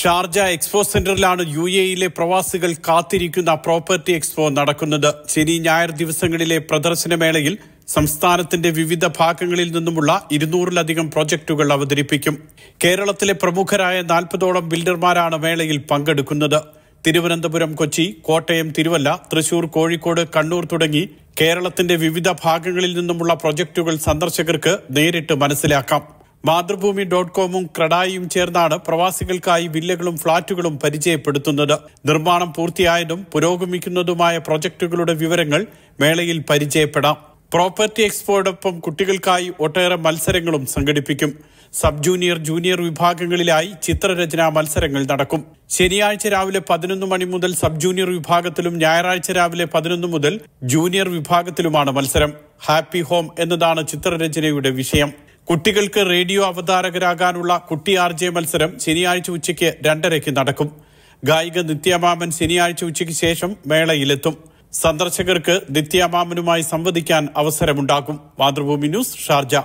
Sharjah expo സെന്ററിലാണ് U എയിലെ പ്രവാസികൾ കാത്തിരിക്കുന്ന പ്രോപ്പർട്ടി എക്സ്പോ നടക്കുന്നത് ശനി ഞായർ ദിവസങ്ങളിലെ പ്രദർശനമേളയിൽ സംസ്ഥാനത്തിന്റെ വിവിധ ഭാഗങ്ങളിൽ നിന്നുമുള്ള ഇരുന്നൂറിലധികം പ്രോജക്റ്റുകൾ അവതരിപ്പിക്കും കേരളത്തിലെ പ്രമുഖരായ നാൽപ്പതോളം ബിൽഡർമാരാണ് മേളയിൽ പങ്കെടുക്കുന്നത് തിരുവനന്തപുരം കൊച്ചി കോട്ടയം തിരുവല്ല തൃശൂർ കോഴിക്കോട് കണ്ണൂർ തുടങ്ങി കേരളത്തിന്റെ വിവിധ ഭാഗങ്ങളിൽ നിന്നുമുള്ള പ്രോജക്റ്റുകൾ സന്ദർശകർക്ക് നേരിട്ട് മനസ്സിലാക്കാം മാതൃഭൂമി ഡോട്ട് കോമും ക്രഡായിയും ചേർന്നാണ് പ്രവാസികൾക്കായി വില്ലകളും ഫ്ളാറ്റുകളും പരിചയപ്പെടുത്തുന്നത് നിർമ്മാണം പൂർത്തിയായതും പുരോഗമിക്കുന്നതുമായ പ്രൊജക്ടുകളുടെ വിവരങ്ങൾ മേളയിൽ പരിചയപ്പെടാം പ്രോപ്പർട്ടി എക്സ്പോയോടൊപ്പം കുട്ടികൾക്കായി ഒട്ടേറെ മത്സരങ്ങളും സംഘടിപ്പിക്കും സബ് ജൂനിയർ ജൂനിയർ വിഭാഗങ്ങളിലായി ചിത്രരചനാ മത്സരങ്ങൾ നടക്കും ശനിയാഴ്ച രാവിലെ പതിനൊന്ന് മണി മുതൽ സബ് ജൂനിയർ വിഭാഗത്തിലും ഞായറാഴ്ച രാവിലെ പതിനൊന്ന് മുതൽ ജൂനിയർ വിഭാഗത്തിലുമാണ് മത്സരം ഹാപ്പി ഹോം എന്നതാണ് ചിത്രരചനയുടെ വിഷയം കുട്ടികൾക്ക് റേഡിയോ അവതാരകരാകാനുള്ള കുട്ടി ആർ ജെ മത്സരം ശനിയാഴ്ച ഉച്ചയ്ക്ക് രണ്ടരയ്ക്ക് നടക്കും ഗായിക നിത്യമാമൻ ശനിയാഴ്ച ഉച്ചയ്ക്ക് ശേഷം മേളയിലെത്തും സന്ദർശകർക്ക് നിത്യമാമനുമായി സംവദിക്കാൻ അവസരമുണ്ടാകും മാതൃഭൂമി ന്യൂസ് ഷാർജ